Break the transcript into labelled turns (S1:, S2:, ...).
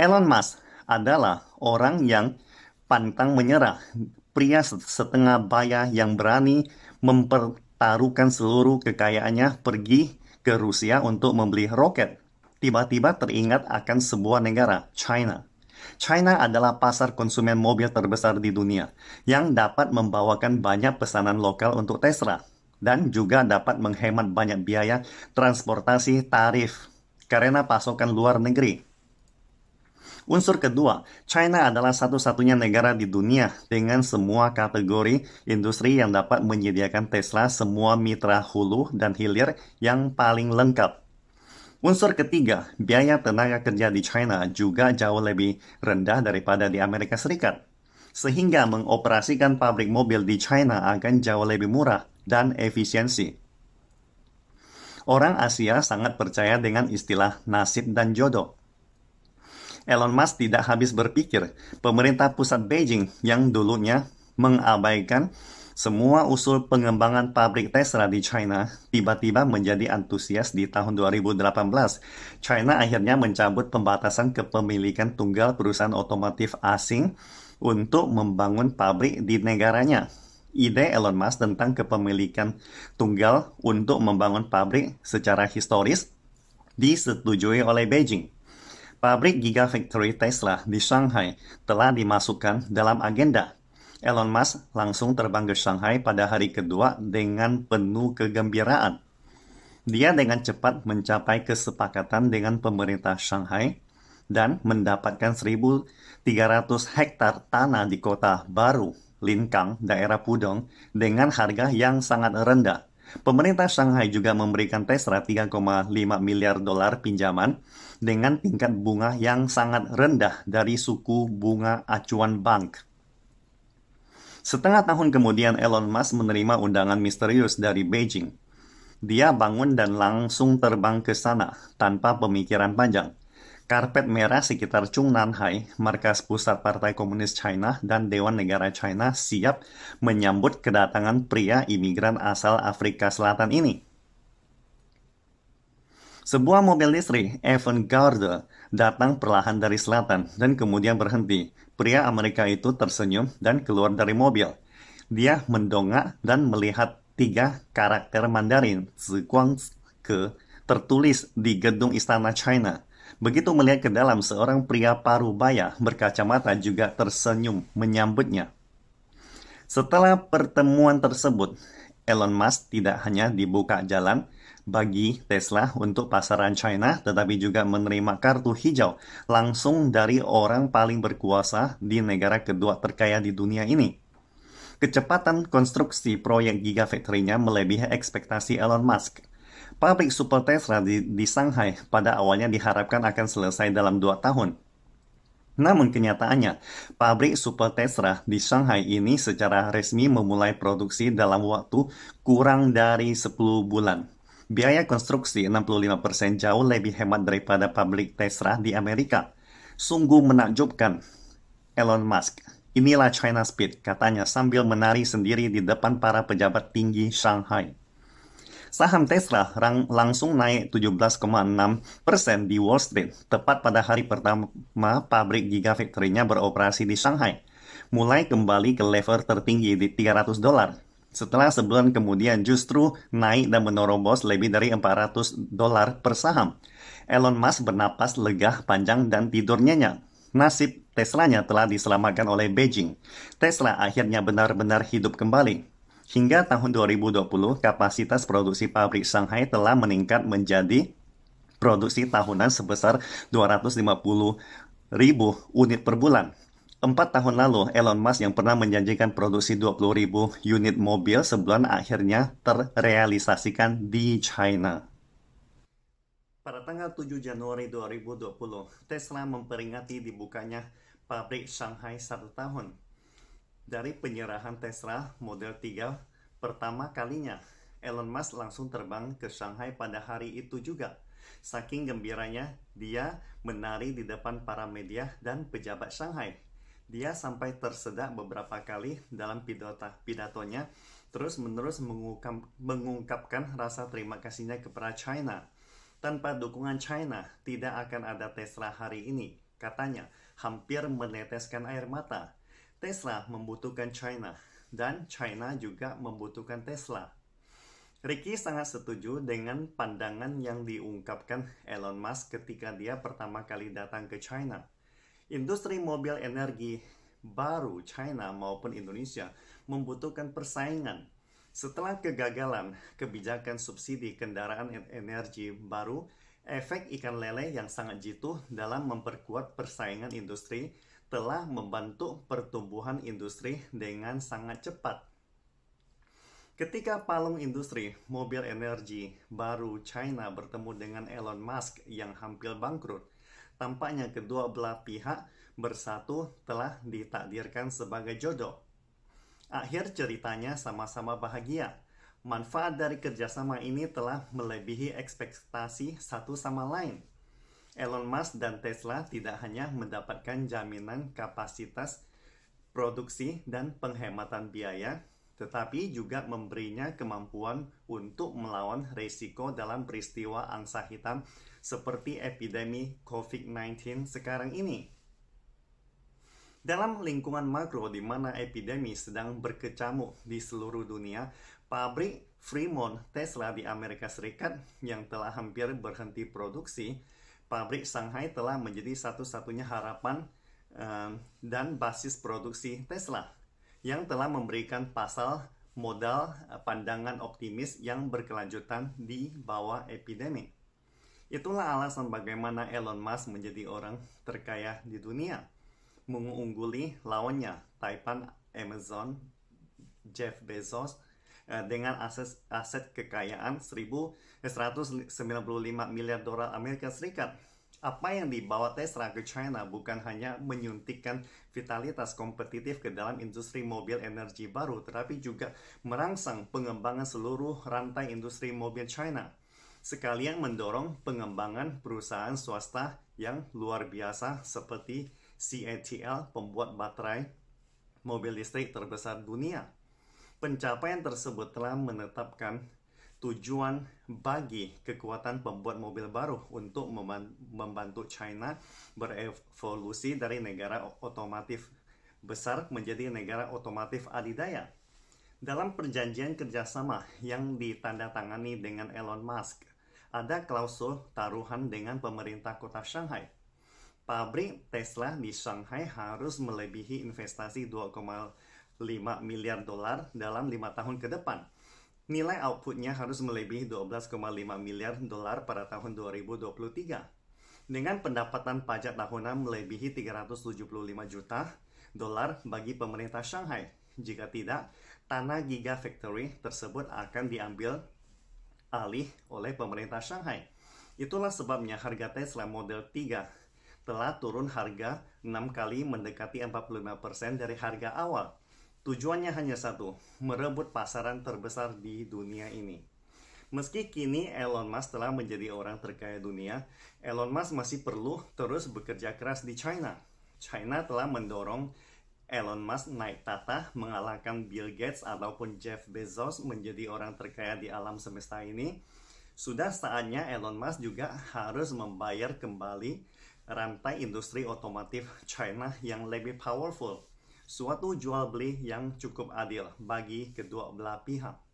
S1: Elon Musk adalah orang yang pantang menyerah, pria setengah baya yang berani mempertaruhkan seluruh kekayaannya pergi ke Rusia untuk membeli roket. Tiba-tiba teringat akan sebuah negara, China. China adalah pasar konsumen mobil terbesar di dunia yang dapat membawakan banyak pesanan lokal untuk Tesla dan juga dapat menghemat banyak biaya transportasi tarif karena pasokan luar negeri. Unsur kedua, China adalah satu-satunya negara di dunia dengan semua kategori industri yang dapat menyediakan Tesla semua mitra hulu dan hilir yang paling lengkap. Unsur ketiga, biaya tenaga kerja di China juga jauh lebih rendah daripada di Amerika Serikat. Sehingga mengoperasikan pabrik mobil di China akan jauh lebih murah dan efisiensi. Orang Asia sangat percaya dengan istilah nasib dan jodoh Elon Musk tidak habis berpikir. Pemerintah pusat Beijing yang dulunya mengabaikan semua usul pengembangan pabrik Tesla di China tiba-tiba menjadi antusias di tahun 2018. China akhirnya mencabut pembatasan kepemilikan tunggal perusahaan otomotif asing untuk membangun pabrik di negaranya. Ide Elon Musk tentang kepemilikan tunggal untuk membangun pabrik secara historis disetujui oleh Beijing. Pabrik Gigafactory Tesla di Shanghai telah dimasukkan dalam agenda. Elon Musk langsung terbang ke Shanghai pada hari kedua dengan penuh kegembiraan. Dia dengan cepat mencapai kesepakatan dengan pemerintah Shanghai dan mendapatkan 1.300 hektar tanah di kota baru, Linkang, daerah Pudong, dengan harga yang sangat rendah Pemerintah Shanghai juga memberikan Tesla 3,5 miliar dolar pinjaman dengan tingkat bunga yang sangat rendah dari suku bunga acuan bank. Setengah tahun kemudian Elon Musk menerima undangan misterius dari Beijing. Dia bangun dan langsung terbang ke sana tanpa pemikiran panjang. Karpet merah sekitar Chungnanhai, markas pusat Partai Komunis China dan Dewan Negara China siap menyambut kedatangan pria imigran asal Afrika Selatan ini. Sebuah mobil listrik, Evan Gardner datang perlahan dari selatan dan kemudian berhenti. Pria Amerika itu tersenyum dan keluar dari mobil. Dia mendongak dan melihat tiga karakter Mandarin, Ziguang ke tertulis di gedung istana China. Begitu melihat ke dalam, seorang pria parubaya berkacamata juga tersenyum menyambutnya. Setelah pertemuan tersebut, Elon Musk tidak hanya dibuka jalan bagi Tesla untuk pasaran China, tetapi juga menerima kartu hijau langsung dari orang paling berkuasa di negara kedua terkaya di dunia ini. Kecepatan konstruksi proyek Gigafactory-nya melebihi ekspektasi Elon Musk. Pabrik super Tesla di, di Shanghai pada awalnya diharapkan akan selesai dalam dua tahun. Namun kenyataannya, pabrik Super Tesla di Shanghai ini secara resmi memulai produksi dalam waktu kurang dari 10 bulan. Biaya konstruksi 65% jauh lebih hemat daripada pabrik Tesla di Amerika. Sungguh menakjubkan. Elon Musk, inilah China Speed, katanya sambil menari sendiri di depan para pejabat tinggi Shanghai saham Tesla langsung naik 17,6 persen di Wall Street, tepat pada hari pertama pabrik Gigafactory-nya beroperasi di Shanghai, mulai kembali ke level tertinggi di 300 dolar. Setelah sebulan kemudian justru naik dan menerobos lebih dari 400 dolar per saham. Elon Musk bernapas lega panjang dan tidur nyenyak. Nasib Teslanya telah diselamatkan oleh Beijing. Tesla akhirnya benar-benar hidup kembali. Hingga tahun 2020, kapasitas produksi pabrik Shanghai telah meningkat menjadi produksi tahunan sebesar 250 ribu unit per bulan. Empat tahun lalu, Elon Musk yang pernah menjanjikan produksi 20 ribu unit mobil sebulan akhirnya terrealisasikan di China. Pada tanggal 7 Januari 2020, Tesla memperingati dibukanya pabrik Shanghai satu tahun dari penyerahan Tesla Model 3 pertama kalinya, Elon Musk langsung terbang ke Shanghai pada hari itu juga. Saking gembiranya, dia menari di depan para media dan pejabat Shanghai. Dia sampai tersedak beberapa kali dalam pidota, pidatonya, terus-menerus mengungkap, mengungkapkan rasa terima kasihnya kepada China. Tanpa dukungan China, tidak akan ada Tesla hari ini, katanya, hampir meneteskan air mata. Tesla membutuhkan China dan China juga membutuhkan Tesla. Ricky sangat setuju dengan pandangan yang diungkapkan Elon Musk ketika dia pertama kali datang ke China. Industri mobil energi baru China maupun Indonesia membutuhkan persaingan. Setelah kegagalan kebijakan subsidi kendaraan energi baru, efek ikan lele yang sangat jitu dalam memperkuat persaingan industri telah membantu pertumbuhan industri dengan sangat cepat. Ketika palung industri mobil energi baru China bertemu dengan Elon Musk yang hampir bangkrut, tampaknya kedua belah pihak bersatu telah ditakdirkan sebagai jodoh. Akhir ceritanya sama-sama bahagia. Manfaat dari kerjasama ini telah melebihi ekspektasi satu sama lain. Elon Musk dan Tesla tidak hanya mendapatkan jaminan kapasitas produksi dan penghematan biaya, tetapi juga memberinya kemampuan untuk melawan risiko dalam peristiwa angsa hitam seperti epidemi COVID-19 sekarang ini. Dalam lingkungan makro di mana epidemi sedang berkecamuk di seluruh dunia, pabrik Fremont Tesla di Amerika Serikat yang telah hampir berhenti produksi pabrik Shanghai telah menjadi satu-satunya harapan um, dan basis produksi Tesla yang telah memberikan pasal modal eh, pandangan optimis yang berkelanjutan di bawah epidemi. Itulah alasan bagaimana Elon Musk menjadi orang terkaya di dunia, mengungguli lawannya Taipan Amazon Jeff Bezos Eh, dengan aset aset kekayaan 1.195 eh, miliar dolar Amerika Serikat. Apa yang dibawa Tesla ke China bukan hanya menyuntikkan vitalitas kompetitif ke dalam industri mobil energi baru, tetapi juga merangsang pengembangan seluruh rantai industri mobil China sekalian mendorong pengembangan perusahaan swasta yang luar biasa seperti CATL, pembuat baterai mobil listrik terbesar dunia. Pencapaian tersebut telah menetapkan tujuan bagi kekuatan pembuat mobil baru untuk membantu China berevolusi dari negara otomotif besar menjadi negara otomotif adidaya. Dalam perjanjian kerjasama yang ditandatangani dengan Elon Musk, ada klausul taruhan dengan pemerintah kota Shanghai. Pabrik Tesla di Shanghai harus melebihi investasi 2, 5 miliar dolar dalam lima tahun ke depan. Nilai outputnya harus melebihi 12,5 miliar dolar pada tahun 2023. Dengan pendapatan pajak tahunan melebihi 375 juta dolar bagi pemerintah Shanghai. Jika tidak, tanah Giga Factory tersebut akan diambil alih oleh pemerintah Shanghai. Itulah sebabnya harga Tesla Model 3 telah turun harga 6 kali mendekati 45% dari harga awal Tujuannya hanya satu, merebut pasaran terbesar di dunia ini. Meski kini Elon Musk telah menjadi orang terkaya dunia, Elon Musk masih perlu terus bekerja keras di China. China telah mendorong Elon Musk naik tata mengalahkan Bill Gates ataupun Jeff Bezos menjadi orang terkaya di alam semesta ini. Sudah saatnya Elon Musk juga harus membayar kembali rantai industri otomotif China yang lebih powerful suatu jual beli yang cukup adil bagi kedua belah pihak.